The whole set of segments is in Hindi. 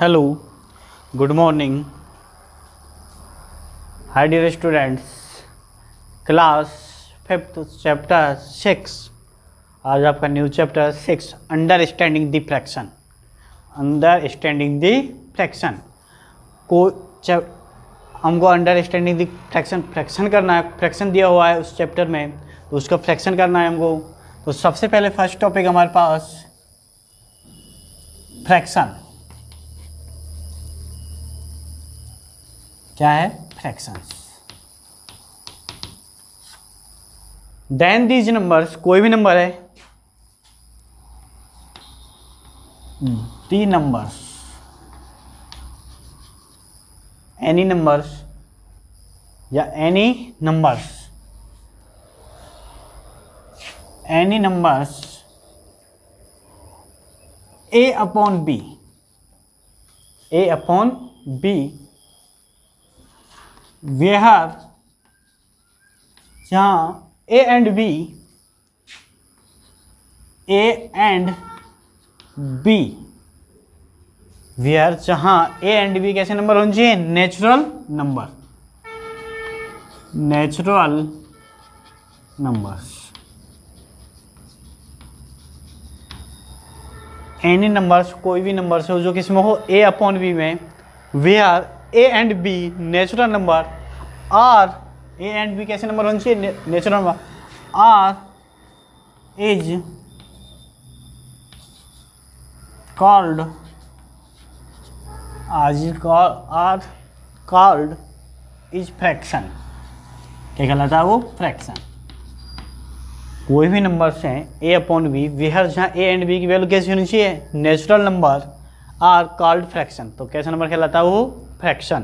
hello good morning hi dear students class fifth chapter six आज आपका new chapter six understanding the fraction understanding the fraction को हमको अंडरस्टैंडिंग द फ्रैक्शन फ्रैक्शन करना है फ्रैक्शन दिया हुआ है उस चैप्टर में तो उसका फ्रैक्शन करना है हमको तो सबसे पहले फर्स्ट टॉपिक हमारे पास फ्रैक्शन क्या है फ्रैक्शन देन दीज नंबर्स कोई भी नंबर है दी नंबर्स एनी नंबर्स या any numbers any numbers a upon b a upon b we have जहाँ a and b a and b are जहाँ ए एंड बी कैसे नंबर होने चाहिए natural number natural number any numbers कोई भी नंबर्स हो जो किसमें में हो ए अपॉन बी में we are a and b natural number are a and b कैसे नंबर होने चाहिए natural number are is called आज call are called is fraction क्या कहलाता है वो फ्रैक्शन कोई भी नंबर से ए अपॉन बी वे हर जहाँ ए एंड बी की वैल्यू कैसी होनी चाहिए natural number are called fraction तो कैसा नंबर कहलाता है वो फ्रैक्शन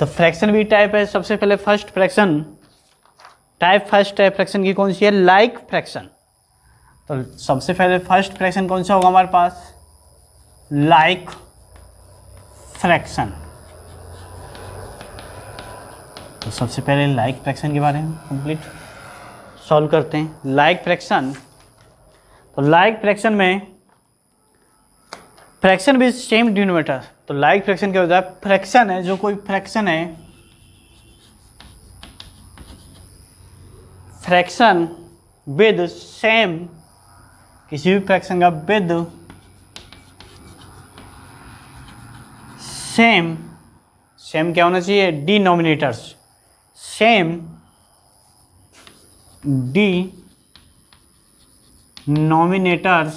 तो फ्रैक्शन भी टाइप है सबसे पहले first fraction type first type fraction की कौन सी है लाइक like फ्रैक्शन तो सबसे पहले फर्स्ट फ्रैक्शन कौन सा होगा हमारे पास लाइक फ्रैक्शन तो सबसे पहले लाइक like फ्रैक्शन के बारे में कंप्लीट सॉल्व करते हैं लाइक फ्रैक्शन तो लाइक फ्रैक्शन में फ्रैक्शन विज सेम डिनोमेटर तो लाइक फ्रैक्शन क्या होता है फ्रैक्शन है जो कोई फ्रैक्शन है फ्रैक्शन विद सेम किसी भी फ्रैक्शन का विद सेम सेम क्या होना चाहिए denominators same denominators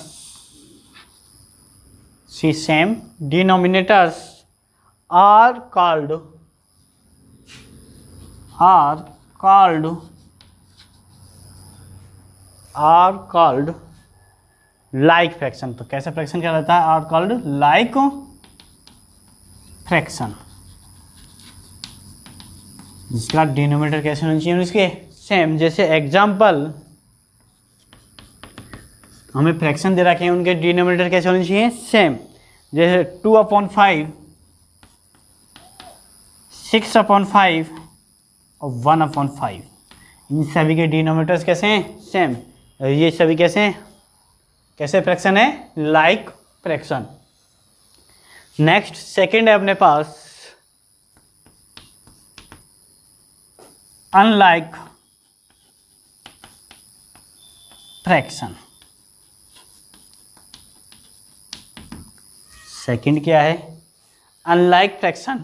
see same the denominators are called are called are called like fraction तो कैसे फ्रैक्शन क्या रहता है आर कॉल्ड लाइक फ्रैक्शन जिसका डिनोमिनेटर कैसे होना चाहिए इसके सेम जैसे एग्जाम्पल हमें फ्रैक्शन दे रखे हैं उनके डिनोमिनेटर कैसे होने चाहिए सेम जैसे two upon five six upon five और वन अपॉन फाइव इन सभी के डिनोमिनेटर्स कैसे हैं सेम ये सभी कैसे हैं कैसे फ्रैक्शन है लाइक फ्रैक्शन नेक्स्ट सेकंड है अपने पास अनलाइक फ्रैक्शन सेकंड क्या है अनलाइक फ्रैक्शन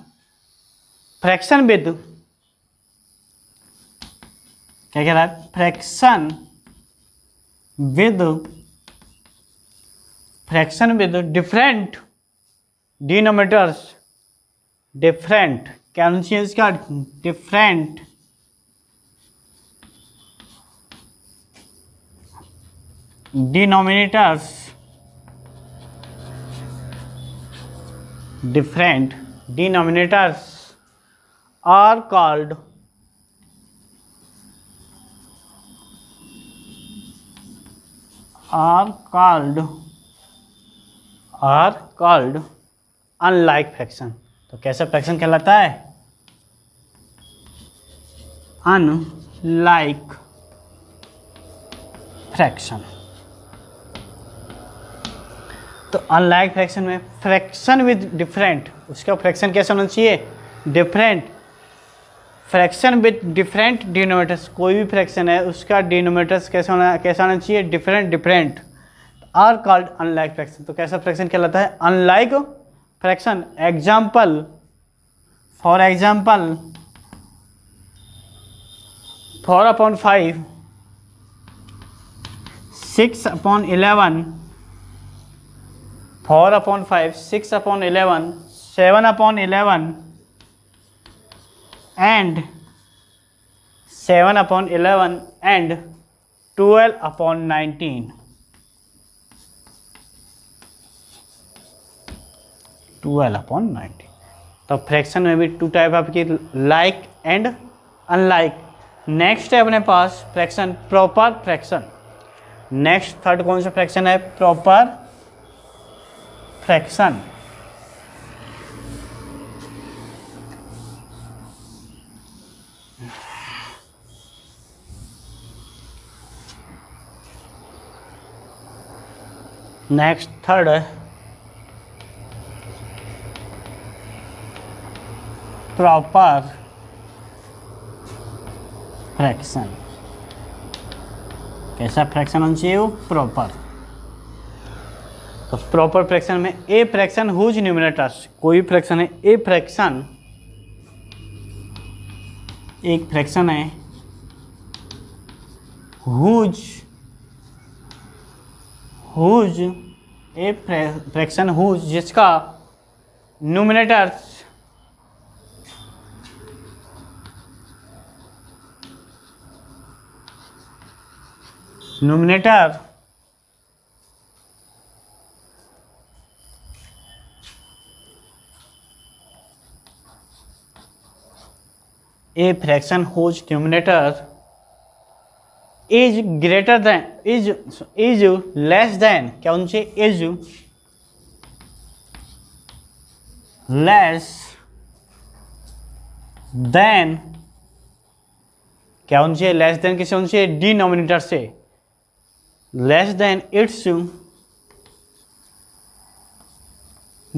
फ्रैक्शन विद क्या कह रहा है fraction with fraction with different denominators different क्या इसका different denominators different denominators are called are called are called unlike fraction तो कैसा फ्रैक्शन कहलाता है अनलाइक फ्रैक्शन तो अनलाइक फ्रैक्शन में फ्रैक्शन विद डिफरेंट उसका फ्रैक्शन कैसा होना चाहिए different fraction with different denominators कोई भी फ्रैक्शन है उसका डिनोमेटर्स कैसा होना कैसा होना चाहिए different different are called unlike fraction तो कैसा फ्रैक्शन कहलाता है unlike fraction example for example four upon five six upon eleven four upon five six upon eleven seven upon eleven and seven upon eleven and twelve upon nineteen twelve upon nineteen तो फ्रैक्शन में भी टू टाइप आपकी लाइक एंड अनलाइक नेक्स्ट है अपने पास fraction proper fraction next third कौन सा फ्रैक्शन है proper fraction next third proper fraction कैसा फ्रैक्शन होना चाहिए वो प्रॉपर तो प्रॉपर फ्रैक्शन में ए फ्रैक्शन हुज न्यूमिनेटर कोई फ्रैक्शन है ए फ्रैक्शन एक फ्रैक्शन है whose whose a fraction whose जिसका numerators numerator a fraction whose numerator is greater than is is less than क्या उनसे इज लेस देन क्या उनसे लेस देन किसे उनसे डिनोमिनेटर से लेस देन इट्स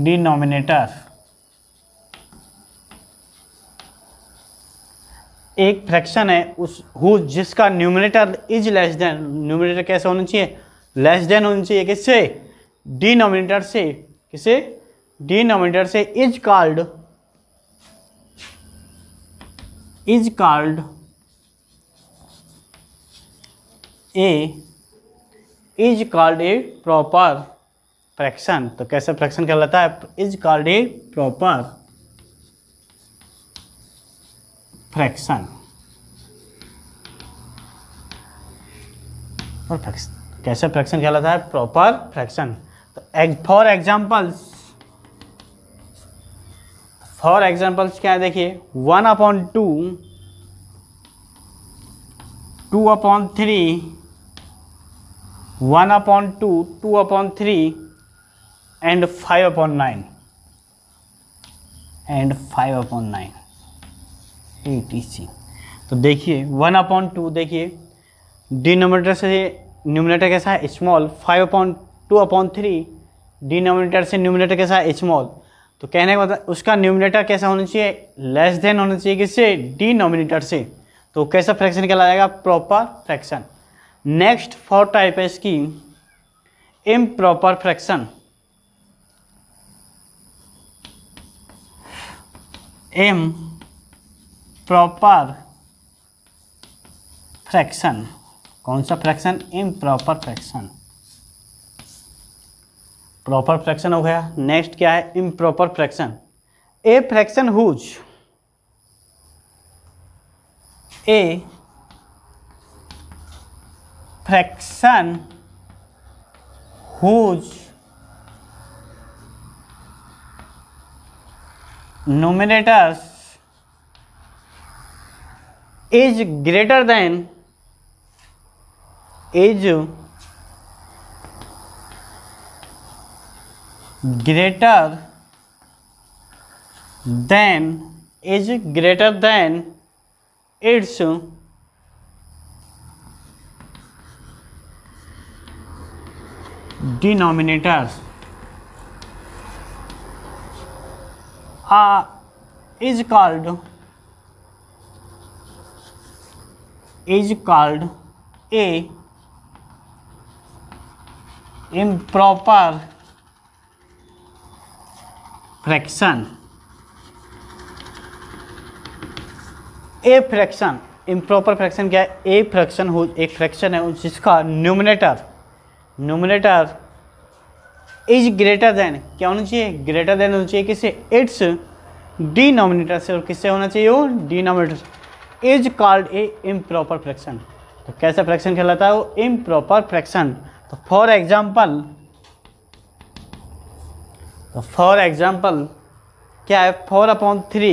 डिनोमिनेटर एक फ्रैक्शन है उस हु जिसका numerator is less than numerator कैसे होना चाहिए लेस देन होना चाहिए किससे डिनोमिनेटर से किसे डिनोमिनेटर से is called is called a is called a proper fraction तो कैसे फ्रैक्शन कहलाता है is called a proper fraction और फ्रैक्शन कैसे फ्रैक्शन कहलाता है प्रॉपर फ्रैक्शन तो फॉर एग्जाम्पल्स फॉर एग्जाम्पल्स क्या है देखिए one upon two two upon three one upon two two upon three and five upon nine and five upon nine etc तो देखिए वन अपॉन टू देखिए नोमिनेटर से न्यूमिनेटर कैसा है small five upon two upon three denominator से न्यूमिनेटर कैसा है स्मॉल तो कहने का मतलब उसका न्यूमिनेटर कैसा होना चाहिए लेस देन होना चाहिए किससे डिनोमिनेटर से तो कैसा फ्रैक्शन कहला जाएगा proper fraction next four type है इसकी improper fraction improper fraction कौन सा फ्रैक्शन इम प्रॉपर फ्रैक्शन प्रॉपर फ्रैक्शन हो गया नेक्स्ट क्या है improper fraction a fraction whose a fraction whose nominators is greater than is greater than is greater than its denominators uh, is called is called a improper fraction a fraction improper fraction क्या है ए फ्रैक्शन हो एक फ्रैक्शन है जिसका numerator numerator is greater than क्या होना चाहिए ग्रेटर देन होना चाहिए किसे इट्स डिनोमिनेटर से और किससे होना चाहिए वो denominator is called a improper fraction तो कैसे फ्रैक्शन कहलाता है वो इम्प्रॉपर फ्रैक्शन तो फॉर एग्जाम्पल तो फॉर एग्जाम्पल क्या है four upon three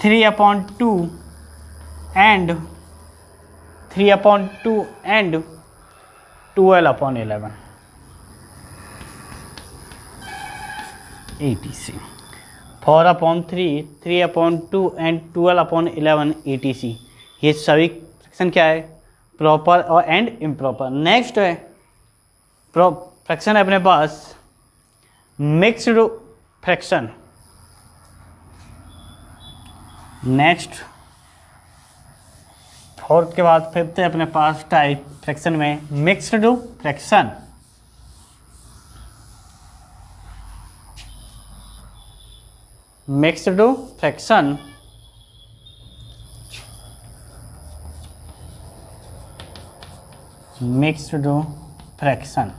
three upon two and three upon two and twelve upon eleven etc four upon three three upon two and twelve upon eleven etc ये सभी फ्रैक्शन क्या है प्रॉपर और एंड इम्प्रॉपर नेक्स्ट है फ्रैक्शन है अपने पास मिक्सड फ्रैक्शन नेक्स्ट फोर्थ के बाद फिफ्थ है अपने पास टाइप फ्रैक्शन में mixed fraction mixed fraction mixed fraction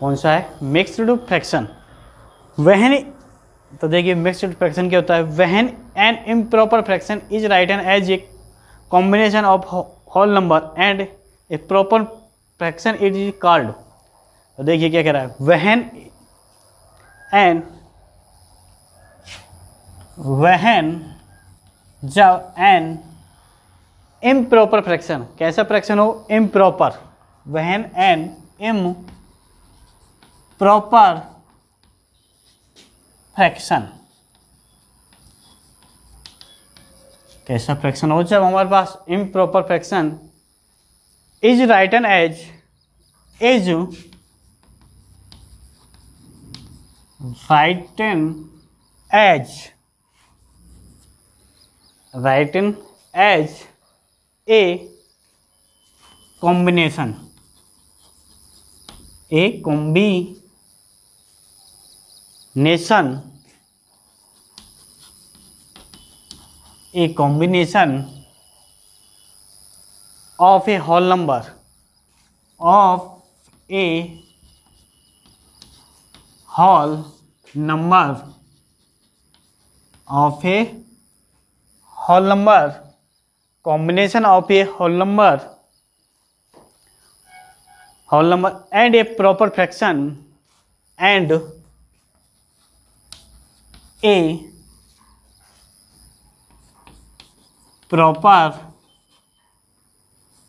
कौन सा है मिक्सड फ्रैक्शन वहन तो देखिए मिक्सड फ्रैक्शन क्या होता है when an improper fraction is write and as a combination of whole number and a proper fraction is is called तो देखिए क्या कह रहा है वहन एन वहन जब एन इम्प्रॉपर फ्रैक्शन कैसा फ्रैक्शन हो improper when an improper fraction कैसा फ्रैक्शन हो जब हमारे पास improper fraction is written as is written as written as a combination a combination a combination of a whole number of a whole number of a whole number combination of a whole number whole number and a proper fraction and a proper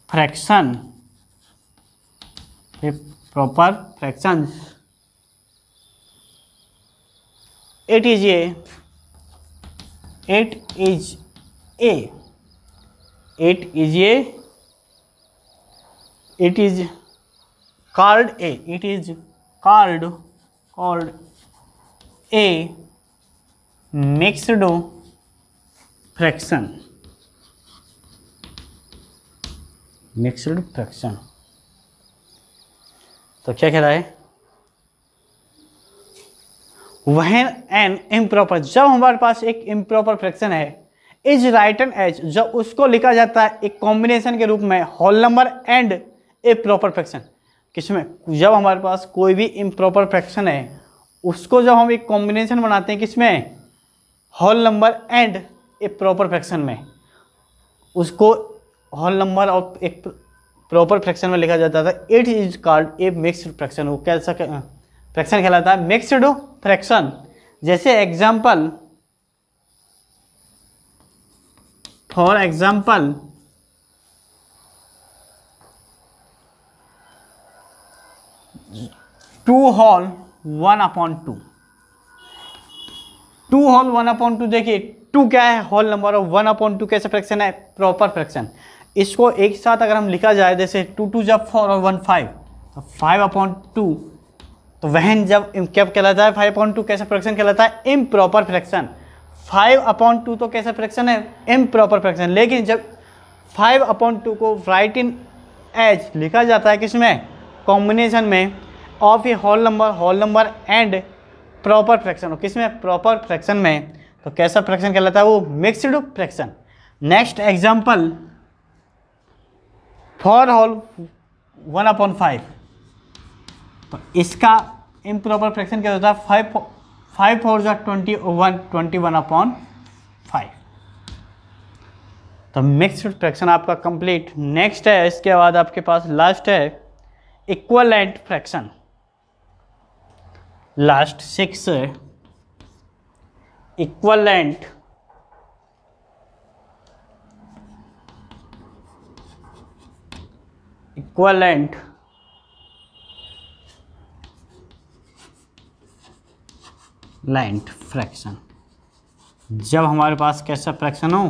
fraction a proper fraction it is a it is a it is a it is called a it is called called a mixed fraction mixed fraction तो क्या कह रहा है वहन एन इम्प्रॉपर जब हमारे पास एक इम्प्रॉपर फ्रैक्शन है इज राइटन एच जब उसको लिखा जाता है एक कॉम्बिनेशन के रूप में whole number and a proper fraction किसमें जब हमारे पास कोई भी इम्प्रॉपर फ्रैक्शन है उसको जब हम एक कॉम्बिनेशन बनाते हैं किसमें whole number and a proper fraction में उसको होल नंबर और एक प्रॉपर फ्रैक्शन में लिखा जाता था it is called a mixed fraction वो कह कैसा फ्रैक्शन कहलाता है मिक्सड फ्रैक्शन जैसे example for example two whole one upon two two whole one upon two देखिए टू क्या है whole number of one upon two कैसे फ्रैक्शन है प्रॉपर फ्रैक्शन इसको एक साथ अगर हम लिखा जाए जैसे टू टू जब फोर और वन फाइव तो फाइव अपॉन टू तो वहन जब क्या कहलाता है फाइव अपॉइंट टू कैसा फ्रैक्शन कहलाता है improper fraction five upon two तो कैसा फ्रैक्शन है इम प्रॉपर फ्रैक्शन लेकिन जब फाइव अपॉइंट टू को राइट इन एच लिखा जाता है किसमें कॉम्बिनेशन में of a whole number whole number and proper fraction किसमें प्रॉपर फ्रैक्शन में तो कैसा फ्रैक्शन कहलाता है वो mixed fraction next example for whole one upon five तो इसका इम्प्रॉपर फ्रैक्शन क्या होता है फाइव फाइव फोर जो twenty one twenty one upon five तो मिक्सड फ्रैक्शन आपका कंप्लीट नेक्स्ट है इसके बाद आपके पास लास्ट है equivalent fraction last six equal equivalent length fraction जब हमारे पास कैसा फ्रैक्शन हो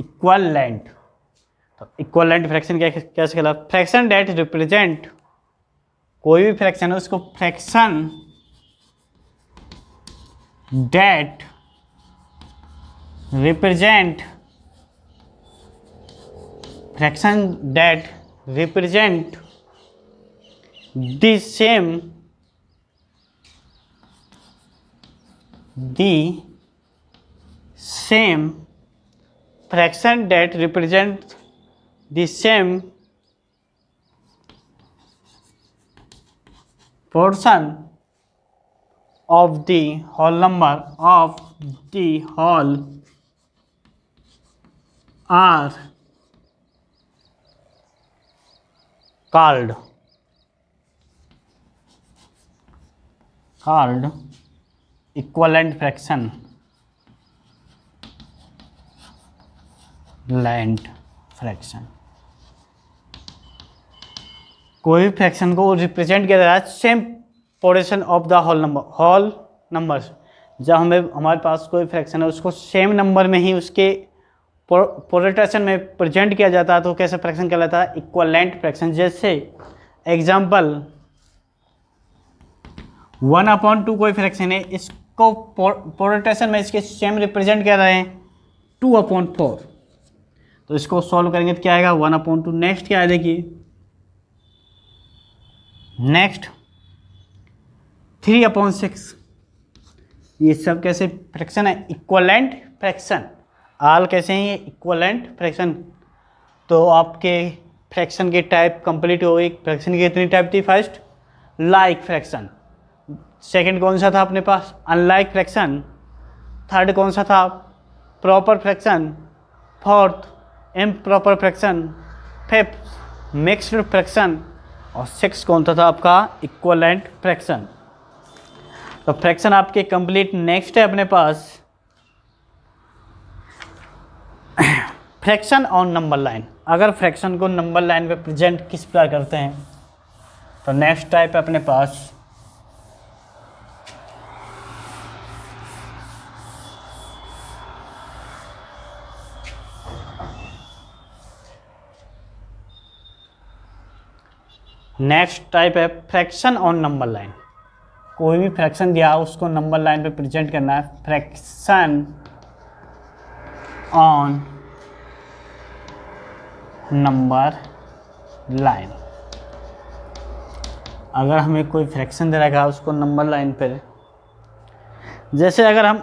इक्वल लेंथ तो इक्वल लेंथ फ्रैक्शन क्या कैसे कहला फ्रैक्शन डेट रिप्रेजेंट कोई भी फ्रैक्शन हो उसको fraction that represent fraction that represent the same the same fraction that represents the same portion of the whole number of the whole are called called equivalent fraction land fraction कोई भी फ्रैक्शन को रिप्रेजेंट किया जा रहा है same portion of the whole number whole numbers जब हमें हमारे पास कोई फ्रैक्शन है उसको सेम नंबर में ही उसके पोरेटेशन में प्रेजेंट किया जाता है तो कैसे फ्रैक्शन कहलाता है इक्वलेंट फ्रैक्शन जैसे एग्जाम्पल वन अपॉन टू कोई फ्रैक्शन है इस को पोटेशन में इसके सेम रिप्रेजेंट कर रहे हैं टू अपॉन फोर तो इसको सॉल्व करेंगे तो क्या आएगा वन अपॉन टू नेक्स्ट क्या है देखिए नेक्स्ट थ्री अपॉन सिक्स ये सब कैसे फ्रैक्शन है इक्वलेंट फ्रैक्शन आल कैसे हैं ये इक्वलेंट फ्रैक्शन तो आपके फ्रैक्शन के टाइप कंप्लीट हो गई फ्रैक्शन की कितनी टाइप थी फर्स्ट लाइक फ्रैक्शन सेकंड कौन सा था अपने पास अनलाइक फ्रैक्शन थर्ड कौन सा था proper fraction fourth improper fraction fifth mixed fraction और सिक्स कौन सा था आपका इक्वलेंट फ्रैक्शन तो फ्रैक्शन आपके कंप्लीट नेक्स्ट है अपने पास फ्रैक्शन ऑन नंबर लाइन अगर फ्रैक्शन को नंबर लाइन पे प्रेजेंट किस प्रकार करते हैं तो नेक्स्ट टाइप है अपने पास नेक्स्ट टाइप है फ्रैक्शन ऑन नंबर लाइन कोई भी फ्रैक्शन दिया उसको नंबर लाइन पे प्रेजेंट करना है फ्रैक्शन ऑन नंबर लाइन अगर हमें कोई फ्रैक्शन दे रखा है उसको नंबर लाइन पर जैसे अगर हम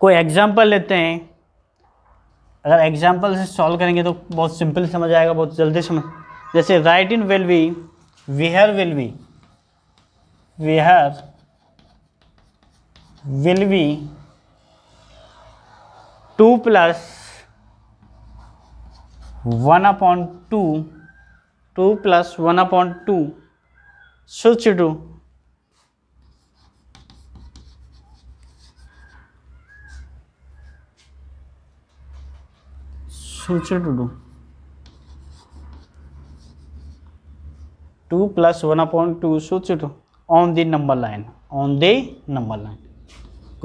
कोई एग्जांपल लेते हैं अगर एग्जाम्पल से सॉल्व करेंगे तो बहुत सिंपल समझ आएगा बहुत जल्दी समझ जैसे written will be where will be where will be two plus one upon two two plus one upon two such two suture to two 2 plus 1 upon 2 suture to on the number line on the number को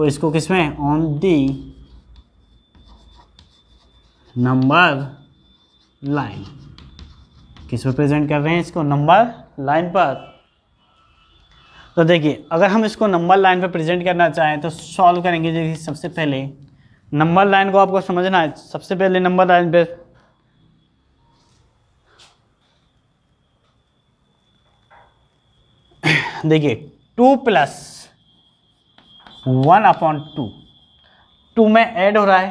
तो इसको किसमें ऑन दी नंबर लाइन किस पर प्रेजेंट कर रहे हैं इसको नंबर लाइन पर तो देखिए अगर हम इसको नंबर लाइन पर प्रेजेंट करना चाहें तो सॉल्व करेंगे देखिए सबसे पहले नंबर लाइन को आपको समझना है सबसे पहले नंबर लाइन पे देखिए two plus one upon two two में ऐड हो रहा है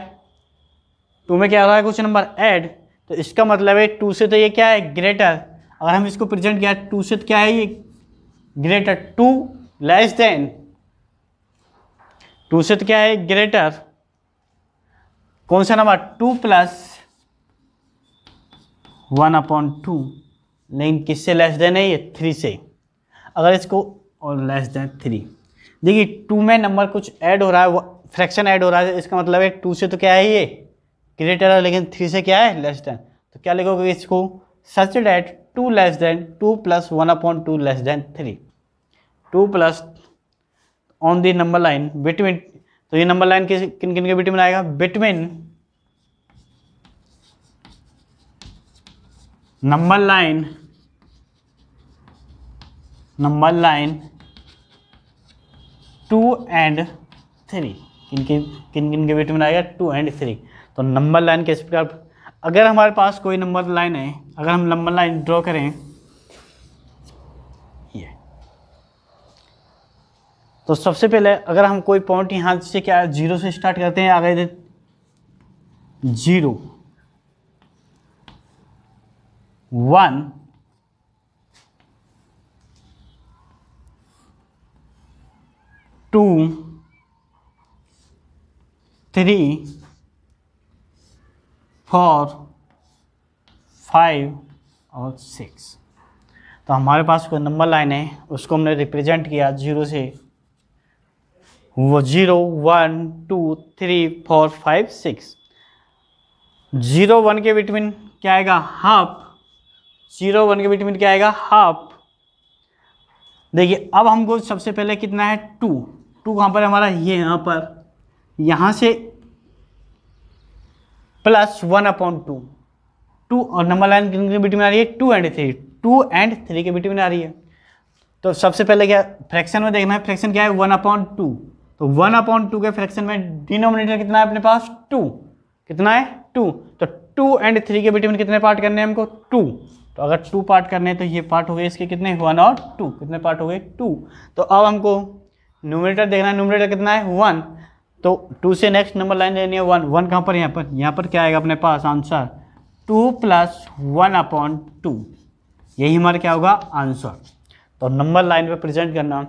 टू में क्या हो रहा है कुछ नंबर ऐड तो इसका मतलब है टू से तो ये क्या है ग्रेटर अगर हम इसको प्रेजेंट किया टू से तो क्या है ये greater two less than two से तो क्या है ग्रेटर कौन सा number two plus one upon two लेकिन किससे लेस देन है ये थ्री से अगर इसको और लेस देन थ्री देखिए टू में नंबर कुछ ऐड हो रहा है फ्रैक्शन ऐड हो रहा है इसका मतलब है टू से तो क्या है ये ग्रेटर है लेकिन थ्री से क्या है लेस देन तो क्या लिखोगे इसको such that two less than two plus one upon two less than three two plus on the number line between तो ये नंबर लाइन किस किन किन के बीच में आएगा between number line number line two and three किन किन किन किन के बीच में आएगा टू एंड थ्री तो नंबर लाइन के प्रकार अगर हमारे पास कोई नंबर लाइन है अगर हम नंबर लाइन ड्रॉ करें तो सबसे पहले अगर हम कोई पॉइंट यहाँ से क्या जीरो से स्टार्ट करते हैं आगे zero one two three four five और सिक्स तो हमारे पास कोई नंबर लाइन है उसको हमने रिप्रेजेंट किया जीरो से zero one two three four five six zero one के बिटवीन क्या आएगा हाफ जीरो वन के बिटवीन क्या आएगा हाफ देखिए अब हमको सबसे पहले कितना है टू टू कहाँ पर हमारा ये यहाँ पर यहाँ से plus one upon two two और नंबर लाइन किन के बिटवीन आ रही है two and three two and three के बिटवीन आ रही है तो सबसे पहले क्या फ्रैक्शन में देखना है फ्रैक्शन क्या है वन अपॉन टू तो वन अपॉन टू के फ्रैक्शन में डिनोमिनेटर कितना है अपने पास टू कितना है टू तो टू एंड थ्री के बिटवीन कितने पार्ट करने हैं हमको टू तो अगर टू पार्ट करने हैं तो ये पार्ट हो गए इसके कितने वन और टू कितने पार्ट हो गए टू तो अब हमको न्यूमिनेटर देखना है न्यूमिनेटर कितना है वन तो टू से नेक्स्ट नंबर लाइन लेनी है वन वन कहाँ पर यहाँ पर यहाँ पर क्या आएगा अपने पास answer two plus one upon two यही हमारा क्या होगा आंसर तो नंबर लाइन पे प्रेजेंट करना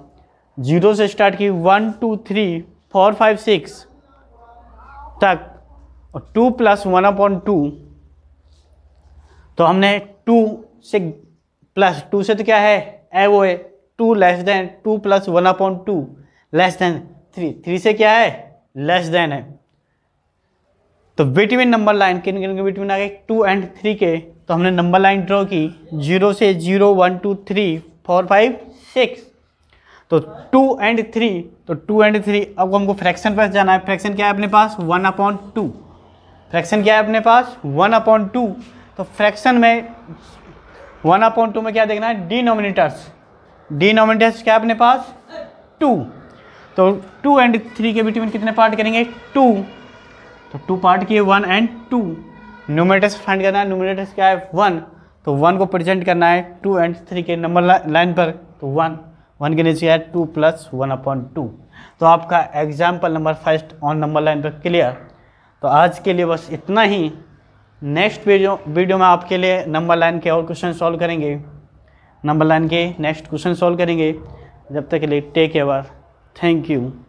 जीरो से स्टार्ट की one two three four five six तक और two plus one upon two तो हमने टू से प्लस टू से तो क्या है ए वो है two less than two plus one upon two less than three three से क्या है लेस देन है तो बिटवीन नंबर लाइन किन किन के बिटवीन आ गए टू एंड थ्री के तो हमने नंबर लाइन ड्रॉ की जीरो से zero one two three four five six तो टू एंड थ्री तो टू एंड थ्री अब हमको फ्रैक्शन पर जाना है फ्रैक्शन क्या है अपने पास वन अपॉइंट टू फ्रैक्शन क्या है अपने पास वन अपॉइंट टू तो फ्रैक्शन में वन अपॉइंट टू में क्या देखना है डिनोमिनेटर्स डिनोमिनेटर्स क्या है अपने पास टू तो टू एंड थ्री के बीच में कितने पार्ट करेंगे टू तो टू पार्ट किए one and two numerators find करना है न्यूमिनेटर्स क्या है वन तो वन को प्रेजेंट करना है टू एंड थ्री के नंबर लाइन पर तो वन वन के नीचे है two plus one upon two तो आपका example number first on number line पर क्लियर तो आज के लिए बस इतना ही नेक्स्ट वीडियो वीडियो में आपके लिए नंबर लाइन के और क्वेश्चन सॉल्व करेंगे नंबर लाइन के नेक्स्ट क्वेश्चन सॉल्व करेंगे जब तक के लिए टेक एवर थैंक यू